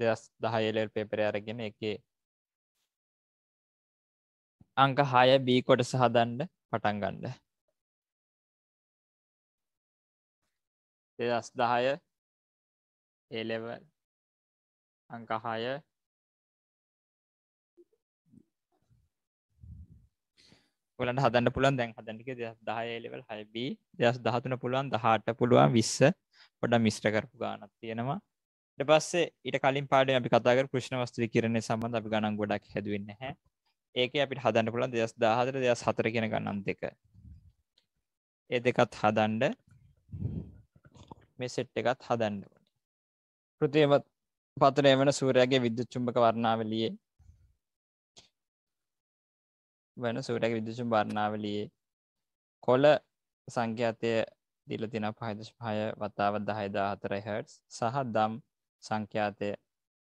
දෙස් දහයලල් පේපර අරගෙන එකේ අංක හය බී කොට සහදන්ඩ පටන් ගණ්ඩ දෙදස් දහය ඒලෙවල් අංකහාය පුලට හදන්න පුළන් දැන් හදන්ටික දෙස් දහය එලෙවල් හයබී දෙස් දහතුන පුළුවන් දහට පුළුවන් විස්ස පොඩ මිශ්‍ර කරපු ගානක් තියෙනවා ට පස්සේ ඉට කලින් පාඩ අපි කතාග ප්‍රශ්න වස්තු කරන සම්බඳ අපි ගණන් ගොඩක් හැදවෙන්න හැ ඒක අපිට හදන්න පුළන් දෙස් දාහතර දෙස් හතර කියෙන ගණන් දෙක ඒ දෙකත් හදන්ඩ මේ සෙට් එකත් හදන්න පෘතියමත් පතනය වන සූරයාගේ විද්‍යු චුම්භක වරණාවලියේ වන සූරක විදදුෂම් බරණාවලියේ කොල සංඛ්‍යාතය දිල තින පහදශ පහය වතාවත් දහයදා හතර හටස් සහ දම් සංඛ්‍යාතය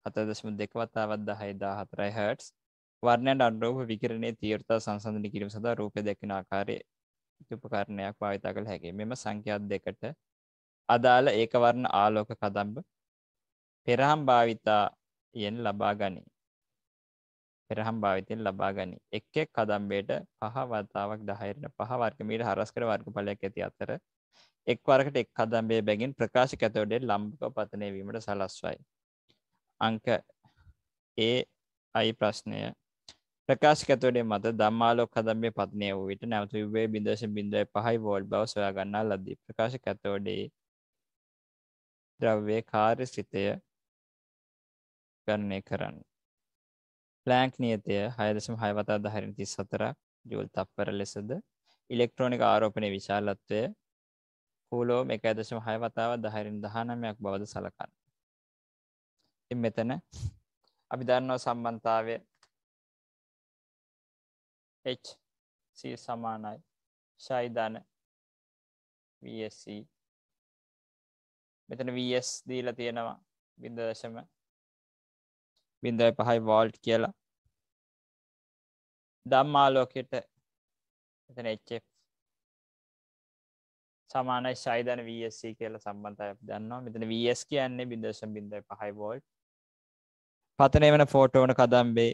හතදශම දෙකවතාවත් දහයි දා හතරයි හටස් වර්ණයට අන්රෝප විකරණය තීරතා සංසඳන කිරීම සඳ රූප දෙකින ආකාරය උපකරණයක් භාවිතා කළ හැකි මෙම සංඛ්‍යාත් දෙකට අදාළ ඒකවරණ ආලෝක කදම්බ පෙරහම් භාවිතා යෙන් ලබා ගනී පෙරහම් භාවිතයෙන් ලබා ගනි එක් එක් කදම්බේට පහ වතාවක් දහයට පහ වර්ගමීට හරස්කර වර්ග පලයක් ඇති අතර එක් වරකට එක් කදම්බේ බැගින් ප්‍රකාශ කැතවඩේ ලම්භක පතනය වීමට සලස්වයි. අංක ඒ අයි ප්‍රශ්නය ප්‍රකාශ කැතුවඩේ මත දම්මාලොක් කදම්බේ පත්නය වූ විට නැවතු වේ බිදශ බිඳුව පහයි වෝල් බව සොයාගන්නා ලදී ප්‍රකාශ කැතෝඩේ ද්‍රව්වේ කාර්ය සිතය ගණනය කරන්න. ලෑන්ක් නියතය හයදසම හයවතා දහරින් තිස් සතර ජූල් තප්පර ලෙසද ඉලෙක්ට්‍රෝනික ආරෝපනය විශාලත්වය කූලෝම එක ඇදශම හය වතාව දහරින් දහනමයක් බවද සලකන්න. එ මෙතන අපි දන්නව සම්බන්තාවය H සමානයි ශයිධන VSC මෙතන VS දීලා තියෙනවා බින්දදශම බින්දයි පහයි වෝල්ට් කියලා දම්මාලෝකෙට එතන HF සමානයි ශයිධන වSC කියලා සම්බන්ධය දන්නවා මෙතන වස් කියන්නේ බිදශම් බිඳ පහයි වෝල්් පතනය වන ෆෝටෝන කදම්බේ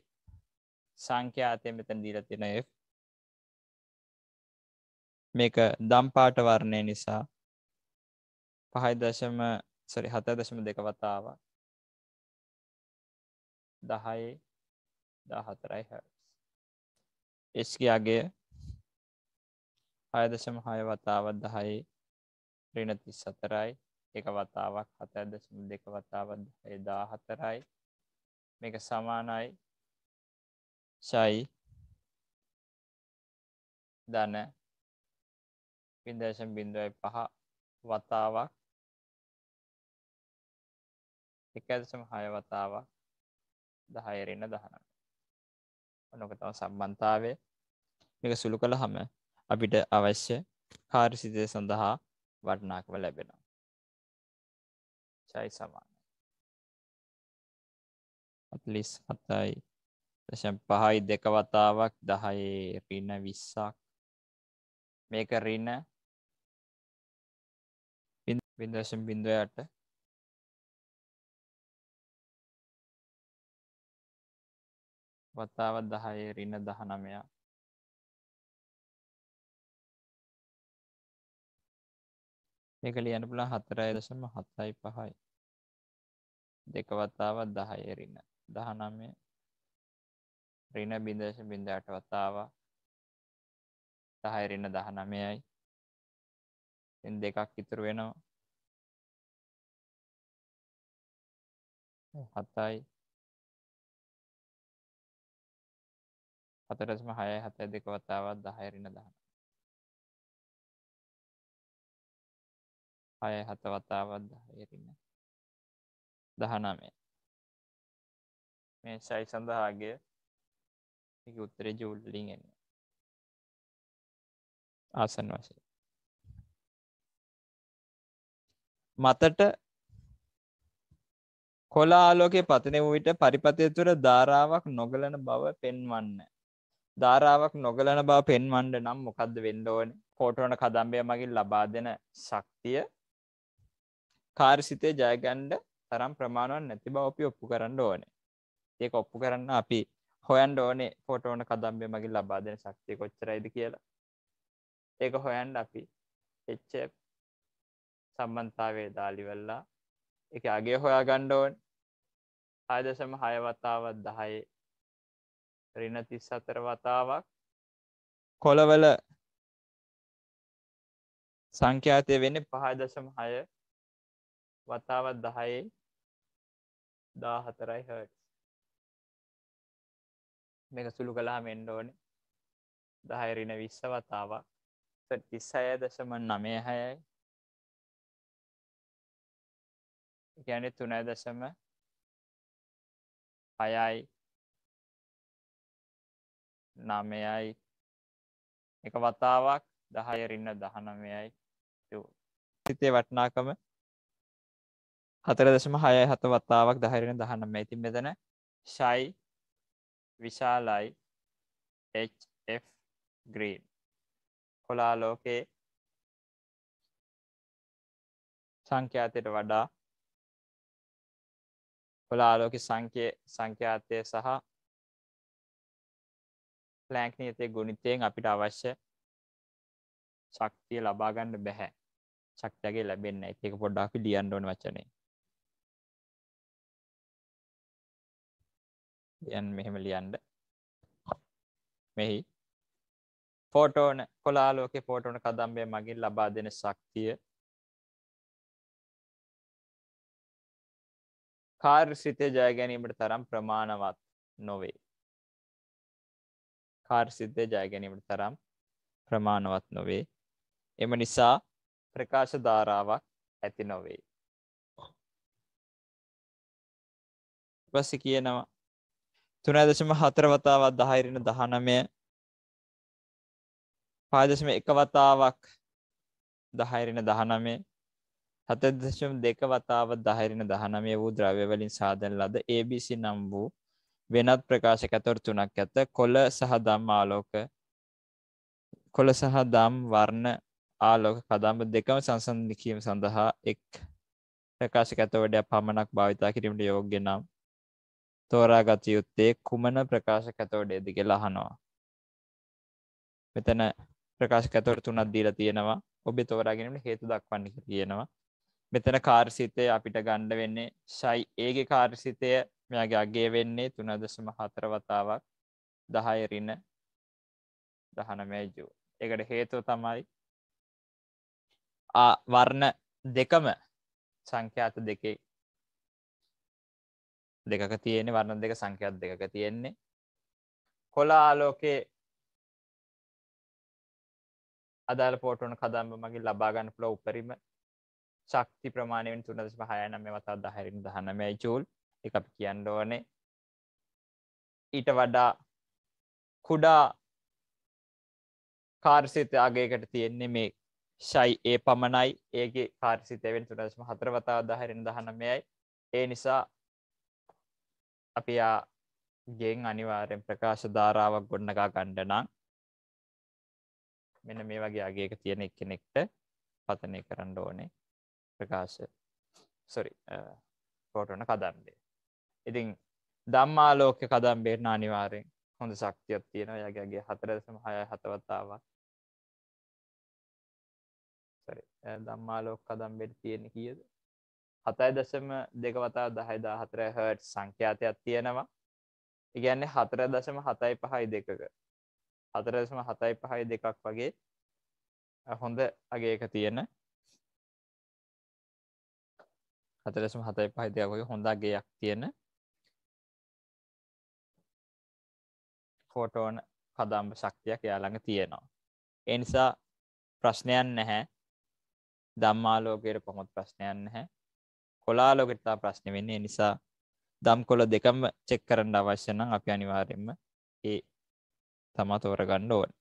සංඛ්‍යාතය මෙතැන් දීලතින මේක දම්පාට වර්ණය නිසා පහයි දශම සරි හත දශම දෙක වතාව දහයි දහතරයි හ එස්කයාගේ හයදශම හය වතාවත් දහයි රිනතිස් සතරයි එක වතාවක් හතදශම දෙක වතාවත් එදා හතරයි මේක සමානයි ශයි දන පින්දශම් බින්දුවයි පහ වතාවක් එක ඇදසම හය වතාවක් දහයරන්න දහනට නොක තම සම්බන්තාවේ මේක සුළු කළ හම අපිට අවශ්‍ය කාර්සිතය සඳහා වටනාක්ව ලැබෙනවා චයි සමාන අත්ලිස් හතයි දශම් පහයි දෙක වතාවක් දහයේ රින විස්සක් මේක රින බිදශම් බිඳුවයට වතාවත් දහයේ රින දහනමයක් එක ලියන්න පුළා හතරයි දශම හතයි පහයි දෙක වතාවත් දහය රින දහනම්ය රින බිදේශ බිඳ අට වතාවා දහය රින දහනමයයි දෙකක් ඉතුරු වෙනවා හතයි හතරස්ම හය හතයි දෙක වතාවත් දහයරින දහන හය හත වතාවත් දහයරන්න දහනමේ මේ සයි සඳහාගේ එක උත්තරේ ජූල්ලිින් එන්න ආසන් වශය මතට කොලාලෝකෙ පතන වූට පරිපතය තුර ධාරාවක් නොගලන බව පෙන්වන්න ධාරාවක් නොගලන බව පෙන්වන්ඩ නම් මොකක්ද වෙන්ඩෝන කෝටෝන කදම්බය මගින් ලබා දෙන ශක්තිය කාර්සිතය ජයගන්ඩ තරම් ප්‍රමාණුවන් නැති බව අපි ඔප්පු කරන්න ඕනේ ඒක ඔප්පු කරන්න අපි හොයන් ඕනේ පොටෝන කදම්බය මගේ ලබාදන ශක්තිය කොච්චරයිද කියලා ඒක හොයන්ඩ අපි එච්ච සම්බන්තාවේ දාලිවෙල්ලා එක අගේ හොයා ගණ්ඩෝන් ආදසම හයවතාවත් දහයේ රින තිස් අතර වතාවක් කොළවල සංඛ්‍යාතය වෙන පහදසම හය වතාවත් දහයේ දා හතරයි හටස් මේක සුළු කළහා මෙන්ඩෝන දහයරින විශ්ස වතාවක් තිස් අය දශම නමය හයයි ගැන තුනෑ දශම හයයි නමයයි එක වතාවක් දහයරින්න දහනමයයි සිතේ වටනාකම හතර දශම හය හත වත්තාවක් දහරෙන දහනම ඇති මෙදන ශයි විශාලයි HF ග්‍රීන් හොලා ලෝකයේ සංඛ්‍යාතයට වඩා හොලාලෝක සංකය සංඛ්‍යාතය සහ ලෑංක් නීතය ගුණිතයෙන් අපිට අවශ්‍ය ශක්තිය ලබාගන්න බැහැ ශක්තියගේ ලැබෙන්න එක පොඩ්ඩක් ලියන් ඕන වචනේ යන් මෙහෙම ලියන්ඩ මෙහි ෆෝටෝන කොලාලෝක ෆෝටෝන කදම්බය මගින් ලබා දෙන ශක්තිය කාර් සිතය ජයගැනීමට තරම් ප්‍රමාණවත් නොවේ කාර් සිද්ධය ජයගැනීමට තරම් ප්‍රමාණවත් නොවේ එම නිසා ප්‍රකාශ ධාරාවක් ඇති නොවේ පස කියනවා තුනදශම හතර වතාවත් දහයිරෙන දහනමය පාදශම එක වතාවක් දහයිරෙන දහනමේ හතදශම දෙක වතාව දහරින දහනමය වූ ද්‍රව්‍යවලින් සාධන ලද ABC නම් වූ වෙනත් ප්‍රකාශ කැතොර තුනක් ඇත කොළ සහ දම් ආලෝක කොළ සහ දම් වර්ණ ආලෝක කදම්බ දෙකම සංසන්ධ කීම සඳහා එක් ප්‍රකාශ කැතවඩයක් පමණක් භාවිතා කිරීමට යෝග්‍ය නම් තෝරා ගතයුත්තේ කුමන ප්‍රකාශ කතෝඩේද කියලා අහනවා මෙතන ප්‍රකාශ කතවට තුනක් දීලා තියෙනවා ඔබ තෝරාගෙනට හේතු දක්වන්න තියෙනවා මෙතන කාර්සිතය අපිට ගණ්ඩ වෙන්නේ ශයි ඒගේ කාර්සිතය මෙයාගේ අගේ වෙන්නේ තුනදශම හතර වතාවක් දහයරින දහනමෑජූ එකට හේතුව තමයි වර්ණ දෙකම සංඛ්‍යාත දෙකේ දෙකක තියෙන්නේ වර්ණ දෙක සංඛ්‍යාත් දෙකක තියෙන්නේ කොළ ආලෝකයේ අදාළ පෝටෝන කදම්බ මගින් ලබා ගන්න පුළුවන් උපරිම ශක්ති ප්‍රමාණය වෙන 3.69 වතා 10 19 ජූල් ඒක අපි කියන්න ඕනේ ඊට වඩා කුඩා කාර්සිත අගයකට තියෙන්නේ මේ ශයි ඒ පමණයි ඒගේ කාර්සිතය වෙන 3.4 වතා 10 19යි ඒ නිසා අපි ගෙන් අනිවාරෙන් ප්‍රකාශ ධාරාවක් ගොඩනකා ගණ්ඩනම් මෙන මේ වගේ අගේක තියෙන එක් කෙනෙක්ට පතනය කරන්න ඕනේ ප්‍රකාශ සොරි පෝටන කදම්බේ ඉතින් දම්මා ලෝක කදම්බේට අනිවාරෙන් හොඳ ශක්තියක් තියෙන යගගේ හතරදසම හය හතවතාව දම්මා ලෝක කදම්බෙට තියෙන කියද හතයි දශම දෙක වතා දහයිදා හතර හට් සංඛ්‍යාතයක් තියෙනවා ඉගැන්නේ හතර දශම හතයි පහයි දෙකක හතරදශම හතයි පහයි දෙකක් වගේ හොඳ අගේ එක තියෙන හතරසම හතයි පහයි දෙයක් වගේ හොඳ අගේයක් තියෙන ෆෝටෝන කදම්බ ශක්තියක් යාළඟ තියෙනවා එනිසා ප්‍රශ්නයන් නැහැ දම්මාලෝකයට පොහොත් ප්‍රශ්නයන් නැහැ කොලාලෝකෙතා ප්‍රශ්න වෙන්නේ නිසා දම් කොල දෙකම චෙක් කරන්න අවශ්‍යනම් අපි අනිවාරෙන්ම ඒ තමා තෝරගන්න ඕන්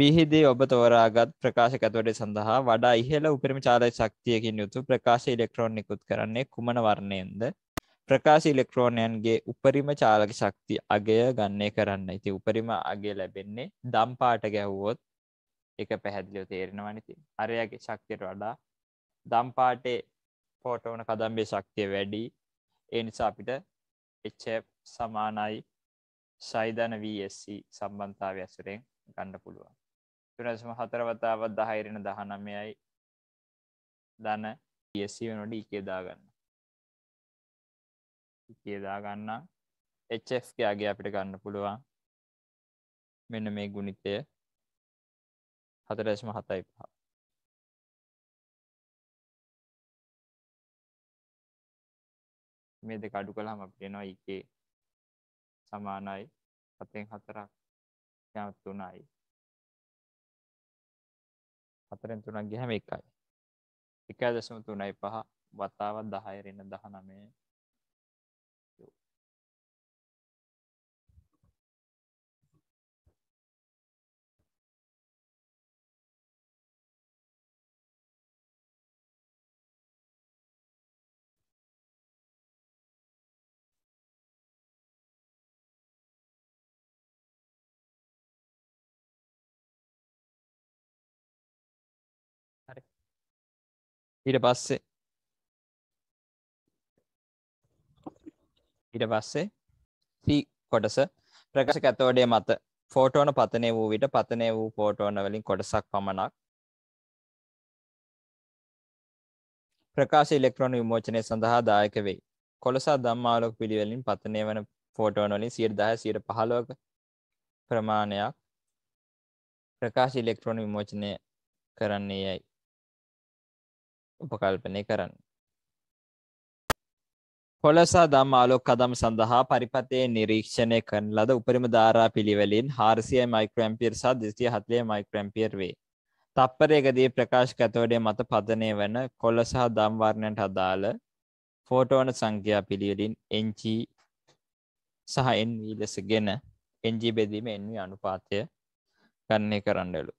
විහිදී ඔබ තෝරාගත් ප්‍රකාශ කතවඩ සඳහා වඩා ඉහල උපරිම චාලය ශක්තියකින් යුතු ප්‍රකාශ ඉලෙක්ට්‍රෝන් නිකුත් කරන්නේ කුමන වර්ණයෙන්ද ප්‍රකාශ ඉලෙක්ට්‍රෝනයන්ගේ උපරිම චාලක ශක්ති අගය ගන්නේ කරන්න ඉති උපරිම අගේ ලැබෙන්නේ දම්පාට ගැහුවොත් එක පැහැදිලිව තේරෙනවනිති අරයගේ ශක්තියට වඩා දම්පාටේ පෝටෝන කදම්බේ ශක්තිය වැඩි ඒ නිසා අපිට එච්ච සමානයි සයිධන වSC සම්බන්ධාව ඇසුරෙන් ගණ්ඩ පුළුවන් තුනසම හතරවතාවත් දහයිරෙන දහනමයයි දන වSC වෙනොට ඉකේදාගන්න e කියදාගන්න e එච්ගේ අගේ අපිට ගන්න පුළුවන් මෙන්න මේ ගුණිතය හතරැස්ම හතයි පහ මේ දෙක අඩු කළාම අපිට එනවා එකේ සමානයි 7න් 4ක් යන 3යි 4න් 3ක් ගියහම 1යි 1.35 වතාවක් 10 ඍණ 19 ඊට පස්සේ ඊට පස්සේ සී කොටස ප්‍රකාශ කැතෝඩය මත ෆෝටෝන පතනය වූ විට පතනය වූ පෝටෝන වලින් කොටසක් පමණක් ප්‍රකාශ ඉලෙක්ට්‍රොන විමෝචනය සඳහා දායක වෙයි කොළසා දම්මාලොක් පිළිවෙලින් පතනය වන ෆෝටෝනොලින් සියර්දාහ සියට පහලෝක ප්‍රමාණයක් ප්‍රකාශ ඉලෙක්ට්‍රොන විමෝචනය කරන්නේ යයි උපකල්පනය කරන්න. පොලසා දම් ආලෝක කදම් සඳහා පරිපතයේ නිරීක්ෂණය කරන ලද උපරිම ධාරා පිළිවෙලින් හාරසිය මයික්‍රම්පියර් සහ දෙසිය හත්ලේ මයික්‍රම්පියර් වේ. තප්පරයකදී ප්‍රකාශ කතවඩේ මත පදනය වන කොල සහ දම්වර්ණයට හදාළ ෆෝටෝන සංඛ්‍යා පිළිවෙලින් එංචී සහ එන්වී ලෙස ගෙන එන්ජී බෙදීම එන්වී අනුපාතය ගන්නේ කරන්නලු.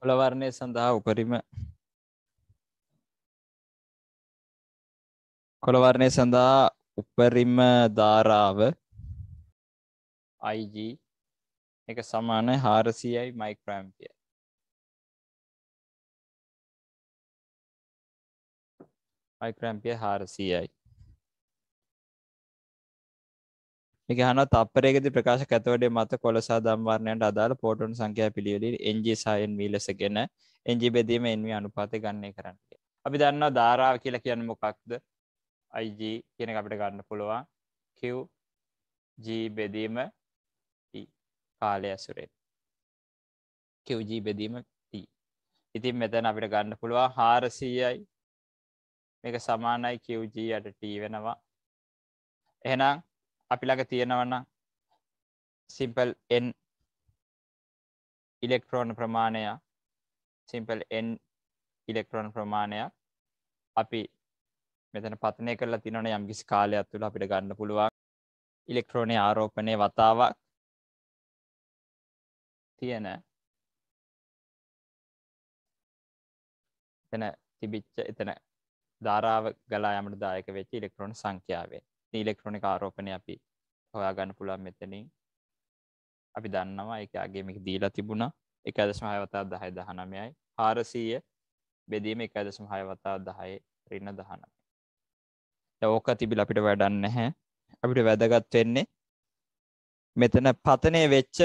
පොළවර්ණය සඳහා උපරිම කොළවරණය සඳහා උපරිම ධාරාව IG එක සමාන හාරසියයි මයික්‍රෑම්පිය මයික්‍රෑම්පිය හාරසියයි එක හන තපරේගෙද ප්‍රකාශ කඇතවටේ මත කොලසා දම්වාරණයට අදාළ පෝටන් සංඛ්‍යා පිළිවෙලි එන්ජි සයන් වීලසගෙන එන්ජි බෙදීම එන්වී අනුපාතය ගන්නේ කරන්න අපි දන්නවා ධාරාව කියලා කියන්න මොකක්ද IG කියන අපිට ගන්න පුළුවන් Q G බෙදීම T කාලය ඇසුරෙන් Q G බෙදීම T ඉතින් මෙතන අපිට ගන්න පුළුවන් හාරසීයයි මේක සමානයි QG යට T වෙනවා එහෙනම් අපි ළඟ තියෙනවන සිම්පල් N ඉලෙක්ට්‍රෝන ප්‍රමාණයක් සිම්පල් N ඉලෙක්ට්‍රෝන ප්‍රමාණයක් අපි මෙතන පතනය කරලා තිනන යම්ගිස් කාලයක් තුළ අපිට ගන්න පුළුවන් ඉලෙක්ට්‍රෝනය ආරෝපනය වතාවක් තියෙන එතන තිබිච්ච එතන ධාරාව ගලා යමට දායක වෙච්ච ඉලෙක්ට්‍රෝන සංඛ්‍යාවේ ඉලෙක්ට්‍රොනික ආරෝපනය අපි හොයා ගන්න පුළුවන් මෙතනින් අපි දන්නවා එක අගේමික දීලා තිබුණා එක අදශම හයවතා දහය දහනමයයි හාරසීය බෙදීම එක අදශම හයවතා දහය රින්න දහනම ඕක තිබිල අපිට වැඩන්න හැ අපිට වැදගත් වෙන්නේ මෙතන පතනය වෙච්ච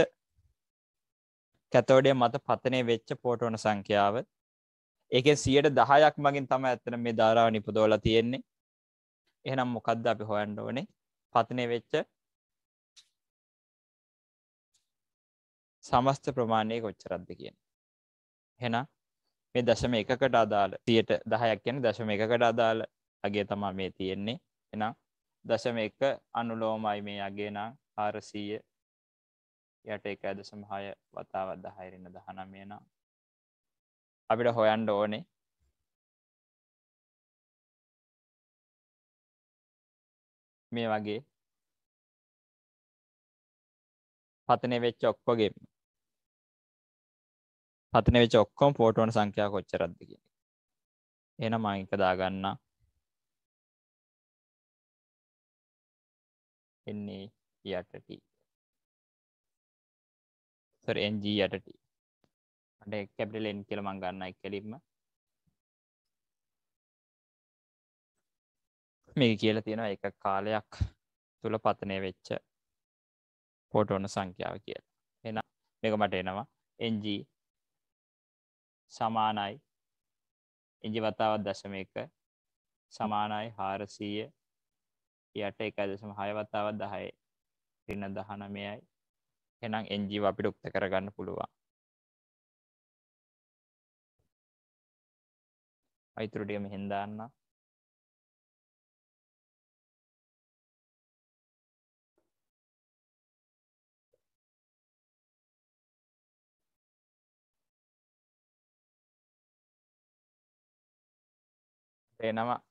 කැතෝඩේ මත පතනය වෙච්ච පෝටෝන සංඛ්‍යාව ඒක සියට දහයක් මගින් තම ඇත්තන මේ ධාරාව නිපදෝල තියෙන්නේ එහනම් මොකක්ද අපි හොයන්ඩ ඕනේ පතනය වෙච්ච සමස්ත ප්‍රමාණය කොච්චරද්ද කියන හෙන මේ දශම එකකට අදාළ තියට දහයක් කියන දශම එකකට අදාළ අගේ තමා මේ තියෙන්නේ එනම් දශම එක අනුලෝමයි මේ අගේ නම් ආරසීය යට එක ඇද සමහය වතාවත් දහයිරන්න දහනමය නම් අපිට හොයන්ඩ ඕනේ මේ වගේ පතනය වෙච්ච ඔක්කොගේ පතන වෙච ඔක්කොම් පෝටෝන සංඛ්‍යා කොච්චරද්ද කියෙන එන මංක දාගන්නා එන්නේ යටට සරජ යටට අට කැපිටල එන් කියල මං ගන්න එක් කලින්ම මේ කියල තියෙනවා එක කාලයක් තුළ පතනය වෙච්ච පොටෝන සංඛ්‍යාව කියල එන මේක මට එනවා එජ සමානයි එජි වතාවත් දශමයක සමානයි හාරසීය යට එකයි දෙසම හයවතාවත් දහයි තින්න දහනමයයි එනම් එන්ජීව අපිට උක්ත කරගන්න පුළුවන් අයිතුරටිය මෙහෙන්දාන්න එනවා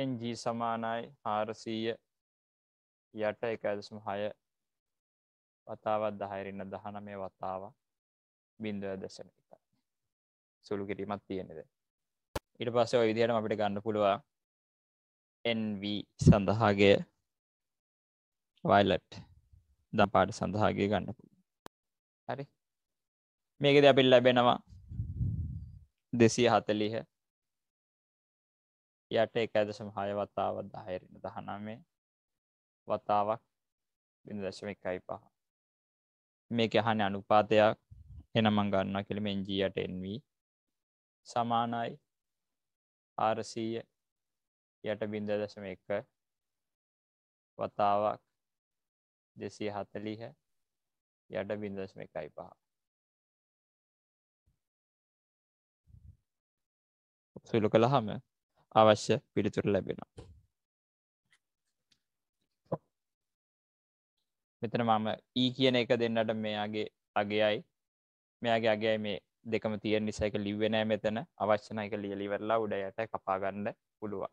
එජ සමානයි හාරසීය යට එක ඇදසුම් හය වතාවත් දහයරන්න දහන මේ වතාව බින්දුව දැසන එක සුළු කිරීමත් තියෙනෙද ඉට පස්ස ඔය විදිහට අපිට ගන්න පුළුවන් එන්ව සඳහාගේ වයිලට් දම් පාට සඳහාගේ ගන්න පුළුව හරි මේකද අපිල් ලැබෙනවා දෙසී හතලිහ යට එක ඇදසම හය වතාව දහයරෙන දහනමේ වතාවක් බිඳ දශම එකයි පහ මේක හන අනුපාතයක් එන මං ගන්න කෙළම එන්ජීයට එන්වී සමානයි ආරසීය යට බින්ද දශම එක වතාවක් දෙසී හතලිහ යට බින්දශම එකයි පහ සුළු කළ හම අවශ්‍ය පිළිතුර ලැබෙනවා මෙතන මම ඊ e කියන එක දෙන්නට මෙයාගේ අගේයි මෙයාගේ අගේයි මේ දෙකම තියෙන නිසා එක ලිව්වෙනෑ මෙතන අවශ්‍යන එක ලියලිවරලා උඩයට කපාගන්න පුළුවන්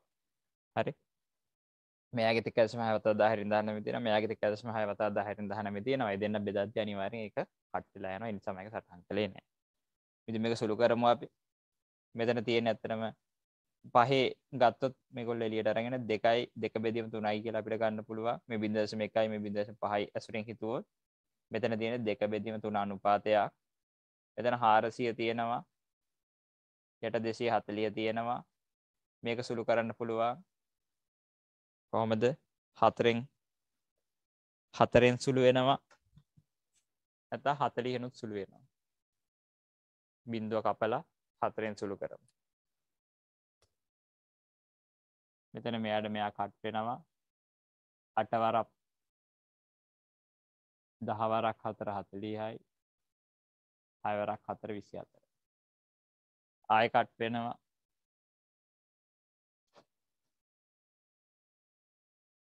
හරි මේගේ තිකසම හවත දාහරි දාන විතින මේගේ තිකසම හවත දාහරි දාහන තියෙනවා දෙන්න බෙදත් අනිවාරය එක කට්ටිලා යන ඉනිසමක සටහන් කළේ නෑ විදි මේක සුළු කරමු අපි මෙතන තියෙන ඇත්තරම පහේ ගත්තොත් මෙකොල් එලියට අරගෙන දෙකයි දෙක බෙදීම තුනයි කියලා අපිට ගන්න පුළුවන් මේ බින්දශම එකයි මේ බින්දශම පහයි ඇසුරෙන් හිතුවොත් මෙතන තියෙන දෙක බෙදීම තුන අනුපාතයක් එතන 400 තියෙනවා යට 240 තියෙනවා මේක සුළු කරන්න පුළුවන් කොහොමද 4ෙන් 4ෙන් සුළු වෙනවා නැත්නම් 40 වෙනුත් සුළු වෙනවා බිඳුව කපලා 4ෙන් සුළු කරමු මෙතන මෙයාට මෙයා කට් වෙනවා අටවරක් දහවරක් හතර හතලීහයි හයවරක් හතර විසි අතර ආය කට් වෙනවා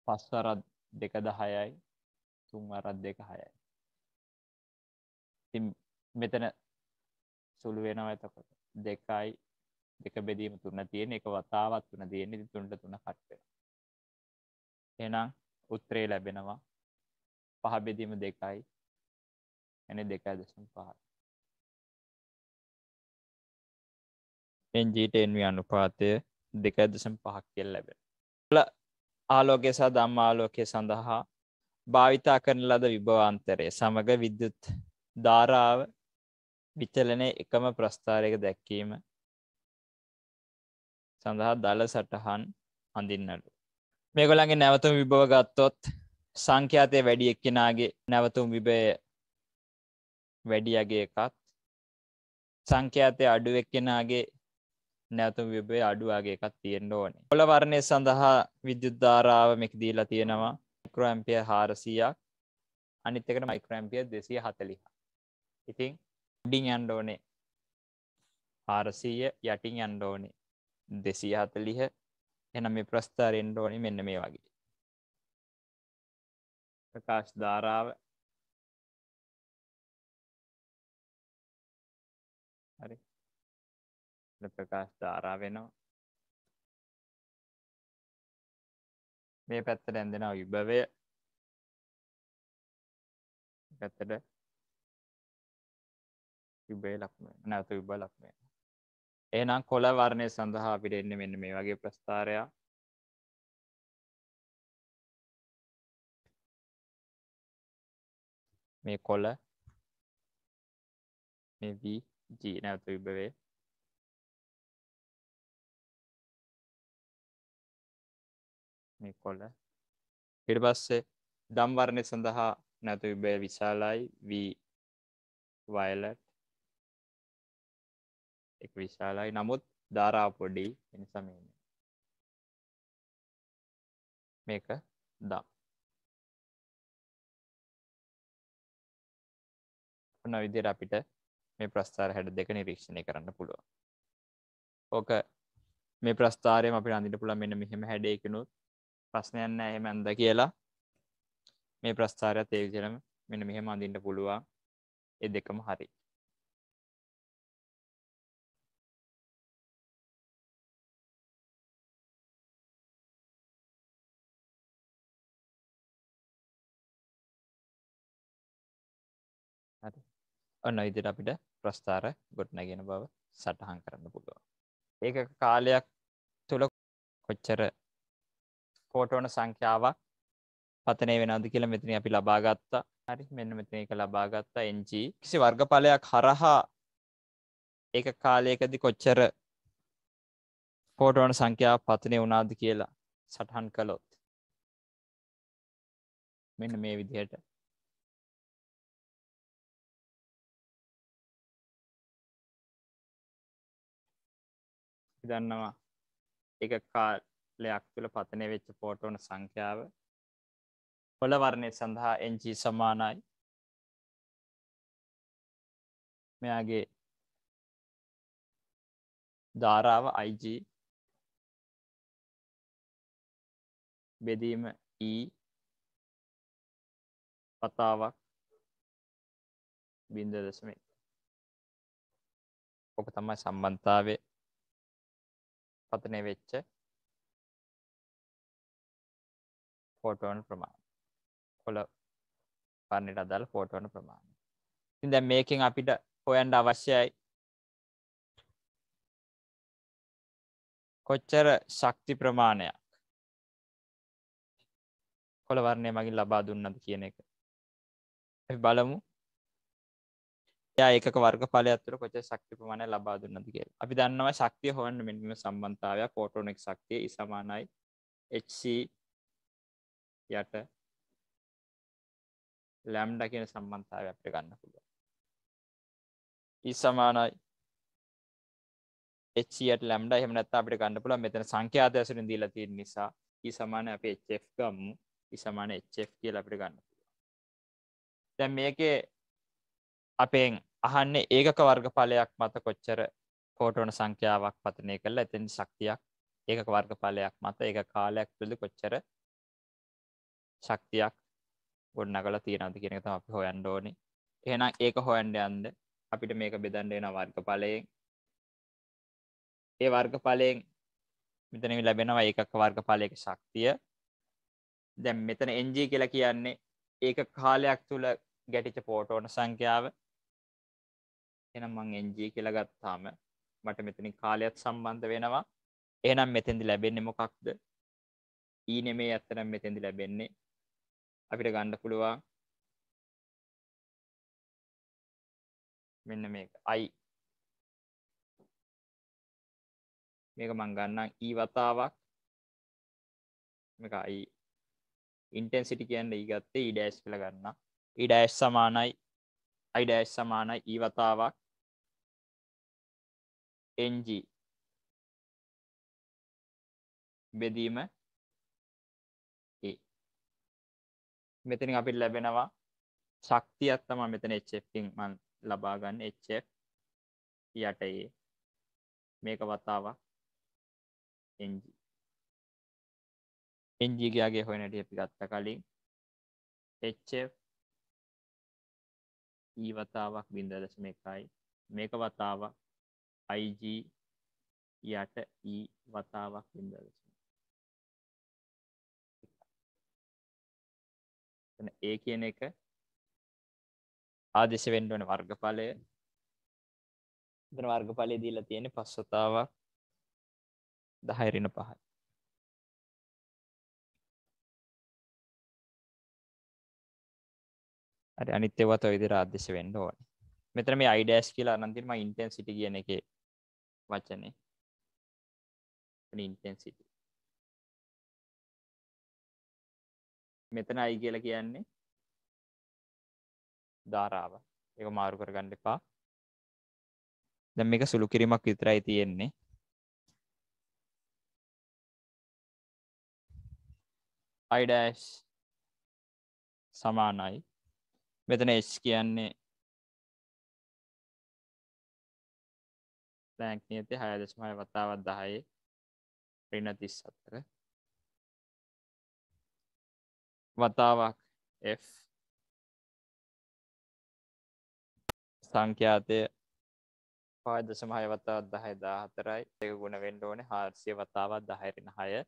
පස්වරත් දෙක දහයයි තුන්වරත් දෙක හයයි ඉතින් මෙතන සුළු වෙනවා එතකොට දෙකයි දෙක බෙදීම තුන තියෙන එක වතාවක් තුන තියෙන ඉතින් තුනට තුන කට් වෙනවා එහෙනම් උත්තරේ ලැබෙනවා පහ බෙදීම දෙකයි එනේ 2.5 NGට NV අනුපාතය 2.5ක් කියලා ලැබෙනවා ආලෝකය සහ ධම්මාලෝකය සඳහා භාවිතා කරන ලද විභවාන්තරය සමග විද්‍යුත් ධාරාව විචලනය එකම ප්‍රස්ථාරයක දැක්වීම සඳහා දළ සටහන් අඳින්නට. මේගොලන්ගේ නැවතුම් විභව ගත්තොත් සංඛ්‍යාතය වැඩි එක්කෙනගේ නැවතුම් විභය වැඩියගේ එකත් සංඛ්‍යාතය අඩු එක්කෙනගේ නැවතුම් විභය අඩුවාගේ එකත් තියෙන්න්න ඕනේ කොළවරණය සඳහා විද්‍යුද්ධාරාව මෙක් දීලා තියෙනවා ක්‍රම්පිය හාරසියක් අනිත්තකට මයික්‍රම්පිය දෙසිය හතලිහා ඉතිං උඩින් අන්ඩෝනේ හාරසීය යටින් අන්ඩෝනේ දෙසී හතලිහ එන මේ ප්‍රස්ථාරෙන්ඩ ඕනි මෙන්න මේ වගේ ප්‍රකාශ ධාරාව හරි ප්‍රකාශ ධාරා වෙනවා මේ පැත්ත ඇඳෙන විභවය පැත්තට විබය ලක්ම නැවත විබ ලක්මේ එහෙනම් කොළ වර්ණය සඳහා අපිට එන්නේ මෙන්න මේ වගේ ප්‍රස්ථාරයක්. මේ කොළ මේ V G නැවත විභවය මේ කොළ ඉට පස්සේ දම්වර්ණය සඳහා නැතු විභය විශාලයි වී වයලට් එක විශාලයි නමුත් ධාරා පොඩි එනිසා මේ මේක දම් ඔන්න විදිහට අපිට මේ ප්‍රස්ථාර හැඩ දෙක නිරීක්ෂණය කරන්න පුළුවන්. ඕක මේ ප්‍රස්ථාරයම අපිට අඳින්න පුළුවන් මෙන්න මෙහෙම හැඩයකිනුත් ප්‍රශ්නයක් නැහැ එහෙම අඳ කියලා. මේ ප්‍රස්ථාරයත් ඒ විදිහටම මෙන්න මෙහෙම අඳින්න පුළුවන්. ඒ දෙකම හරියි. හරි ඔන්න විදිට අපිට ප්‍රස්ථාර ගොඩනැගෙන බව සටහන් කරන්න පුළුවන් ඒක කාලයක් තුළ කොච්චර පෝටෝන සංඛ්‍යාවක් පතනය වෙනද කියලා මෙතන අපි ලබාගත්තා හරි මෙන්න මෙතන එක ලබාගත්තා එංජී කිසි වර්ගඵලයක් හරහා ඒක කාලයකදි කොච්චර පෝටෝන සංඛ්‍යාව පතනය වනාද කියලා සටහන් කළොත් මෙන්න මේ විදිහයට අපි දන්නවා එක කාලයක් තුළ පතනය වෙච්ච පෝටෝන සංඛ්‍යාව පොළවරණය සඳහා එජී සමානයි මෙයාගේ ධාරාව අයිජ බෙදීම ඊ e. පතාවක් බින්ද දශමේ ඔක තමයි සම්බන්ධාවේ පතනය වෙච්ච ෆෝටෝන් ප්‍රමාණ කොළ පරණට අදාළ ෆෝටෝන ප්‍රමාණ ඉතින් දැන් මේකෙන් අපිට හොයන්න අවශ්‍යයි කොච්චර ශක්ති ප්‍රමාණයක් කොළවරණය මගින් ලබා දුන්නද කියන එක බලමු ඒක වර්ගඵලය ඇතුර කොච ශක්ති ප්‍රමාණය ලබා දුන්නද කිය අපි දන්නවා ශක්තිය හොන් මෙම සම්බන්ධාවයක් පෝටෝනෙක් ශක්තිය ඉසමානයි HC යට ලැම්ඩ කියන සම්බන්ධාව අපට ගන්න පුළුව ඉසමානයි එච්චියට ලැම්ඩ හෙමනත් අපට ගන්න පුළ මෙතන සංඛ්‍යාදසරින් දීලා තියෙන නිසා ඉසමාන අප HF ගම්මු ඉසමාන HF කියල අපට ගන්න පුළුව දැන් මේකේ අපෙන් අහන්නේ ඒකක වර්ගඵලයක් මත කොච්චර කෝටෝන සංඛ්‍යාවක් පතනය කරලා එතින් ශක්තියක් ඒකක වර්ගඵලයක් මත ඒක කාලයක් තුළි කොච්චර ශක්තියක් ගොඩනගල තියෙනද කියෙනකත අපි හොයන් ඕෝනි එහෙනම් ඒක හොයන්ඩ යන්ද අපිට මේක බෙදන්ඩේන වර්ගඵලයෙන් ඒ වර්ගඵලයෙන් මෙතන ලැබෙනවා ඒකක වර්ගඵලයක ශක්තිය දැම් මෙතන එන්ජී කියලා කියන්නේ ඒක කාලයක් තුළ ගැටිච පෝටෝන සංඛ්‍යාව එහෙනම් මං NG කියලා ගත්තාම මට මෙතනින් කාලයත් සම්බන්ධ වෙනවා එහෙනම් මෙතෙන්දි ලැබෙන්නේ මොකක්ද E නෙමේ ඇත්තනම් මෙතෙන්දි ලැබෙන්නේ අපිට ගන්න පුළුවන් මෙන්න මේක I මේක මං ගන්නම් E වතාවක් මේක I ඉන්ටෙන්සිටි කියන්නේ E ගත්තේ E ඩෑෂ් කියලා ගන්න E ඩෑෂ් සමානයි I ඩෑෂ් සමානයි E වතාවක් ng බෙදීම a මෙතනින් අපිට ලැබෙනවා ශක්තියක් තමයි මෙතන hf කින් මම ලබා ගන්න hf යට a මේක වතාවක් ng ng ගියාගේ හොයන හැටි අපි ගත්ත කලින් hf e වතාවක් 0.1යි මේක වතාවක් IG යට E වතාවක් බිඳවල එතන A කියන එක ආදේශ වෙන්න ඕනේ වර්ගඵලය. එතන වර්ගඵලය දීලා තියෙන්නේ 5 වතාවක් 10 ඍණ 5යි. හරි අනිත් ඒවා තව විදිහට ආදේශ වෙන්න ඕනේ. මෙතන මේ i dash කියලා අනන්තින් මම intensity කියන එකේ වචනේ ඉන්ටෙන්සිටි මෙතන අයි කියලා කියන්නේ ධාරාව ඒක මාරු කරගන්න එපා දැන් මේක සුළු කිරීමක් විතරයි තියෙන්නේ i සමානයි මෙතන h කියන්නේ බැංක් නියති හයදශමය වතාවත් දහයේ රින තිස් අතර වතාවක් F සංඛ්‍යාතය පාදශමහය වතාවත් දහය දා හතරයි එක ගුණ වෙන්ඩෝන හාර්සිය වතාවත් දහයරෙන හය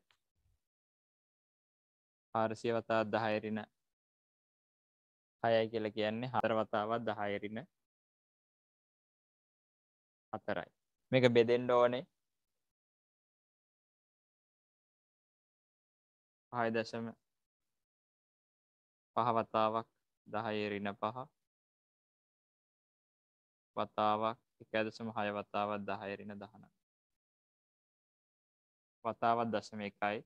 හාරසිය වතා දහයරින හයයි කියල කියන්නේ හතර වතාවත් දහයරින හතරයි මේක බෙදෙන්ඩ ඕනේ පහයි දශම පහවතාවක් දහයරින පහ වතාවක් එක ඇදසම හය වතාවත් දහයරින දහන වතාවත් දශම එකයි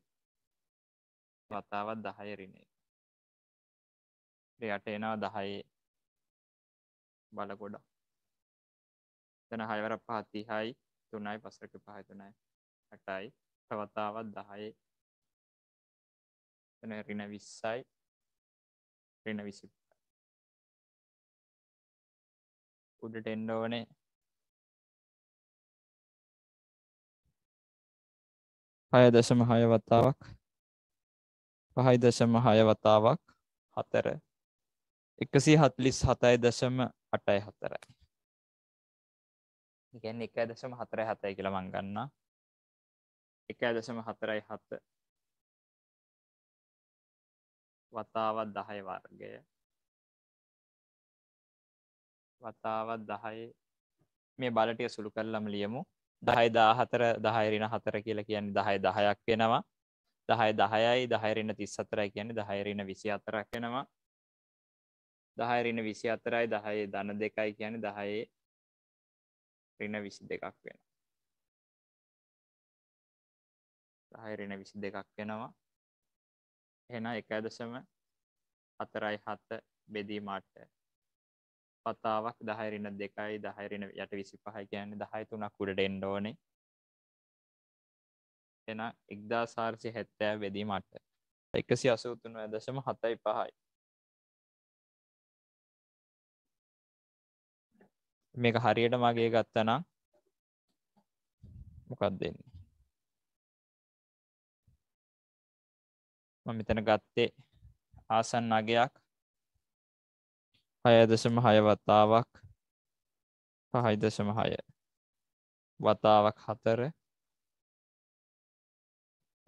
වතාවත් දහයරින එක යට එනවා දහයේ බලකොඩක් එතන හයවර පහ තිහයි තුනයි පසරක පහ තුනයි අටයි ප්‍රවතාවත් දහයි එතන රින විස්සයි රින විසි උඩට එන්න ඕනේ හය දශම හය වතාවක් පහයි දශම හය වතාවක් හතර එකසි හත්ලිස් හතයි දශම අටයි හතරයි එකන් එක දශම හතරයි හතයි කියලා මං ගන්න එක දශම හතරයි හත වතාවත් දහය වර්ගය වතාවත් දහයි මේ බලටිය සුළු කල්ලම ලියමු දහයි දා හතර දහයරින හතර කියලා කියන්නේ දහය දහයක් වෙනවා දහය දහයයි දහයරින තිස් අතරයි කියන්නේ දහයරින විසි අතරක් වෙනවා දහයරින විසි අතරයි දහයේ දන දෙකයි කියන්නේ දහයේ රින විසි දෙකක් වෙන සහය රින විසි දෙකක් වෙනවා එන එක ඇදසම අතරයි හත බෙදීමට පතාවක් දහයරින දෙකයි දහයරින යට විසි පහයි කියන්නේ දහය තුනක් උඩට එන්න ඕනේ එන එක්දා සාර්සි හැත්තෑ බෙදීමට එකසි අසූතුන් ඇදශම හතයි පහයි මේක හරියට මගේ ගත්තනම් මොකක් දෙන්නේ මම මෙතන ගත්තේ ආසන්න අගයක් හයදසම හය වතාවක් පහයිදසම හය වතාවක් හතර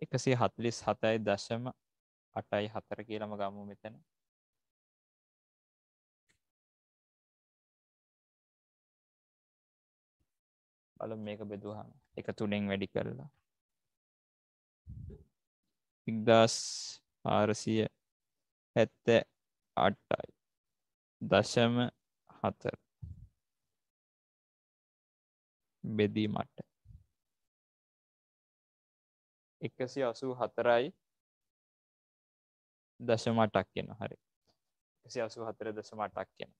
එකසි හත්ලිස් හතයි දශම අටයි හතර කියලම ගමු මෙතන බල මේක බෙදුහම එක තුනෙන් වැඩි කරලා ඉක්දස් ආරසිය හැත්ත අට්ටයි දශම හතර බෙදීමට එකසි අසූ හතරයි දශමටක් කියෙන හරි එකසි අසු හතර දශමටක් කියෙන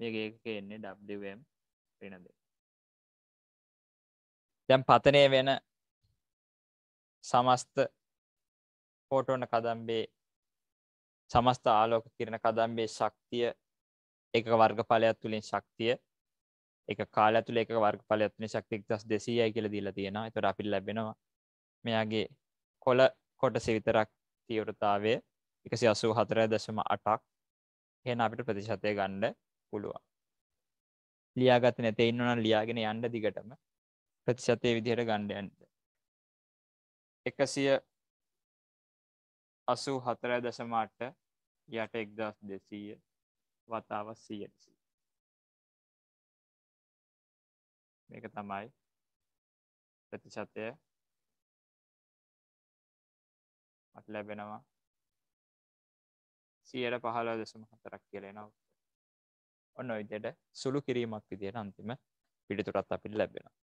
මේක ඒක එන්නේ ඩම් පෙනද දැම් පතනය වෙන සමස්ත පෝටෝන කදම්බේ සමස්ත ආලෝක කිරණ කදම්බේ ශක්තිය එක වර්ග පලයක් තුළින් ශක්තිය එක කාල තුළ එක වර්ග පලයත්න ශක්තික් දස් දෙසීයයි කියල දීලා තියෙන එතට අපිල් ලැබෙනවා මෙයාගේ කොල කොටසි විතරක් තිවරතාවය එකසි අසූ හතර දශම අටක් හෙන අපිට ප්‍රතිශතය ගණ්ඩ පුළුවන් ලියාගත නැතේ ඉන්නවනම් ලියාගෙන යන්න දිගටම ප්‍රතිශතයේ විදිහට ගන්න යන්න 184.8 යට 1200 වතාව 100 මේක තමයි ප්‍රතිශතය මට ලැබෙනවා සියයට පහළ දසම හතරක් කියලෙනවා ඔන්න විදියට සුළු කිරීමක් විදියට අන්තිම පිළිතුරත් අපිට ලැබෙනවා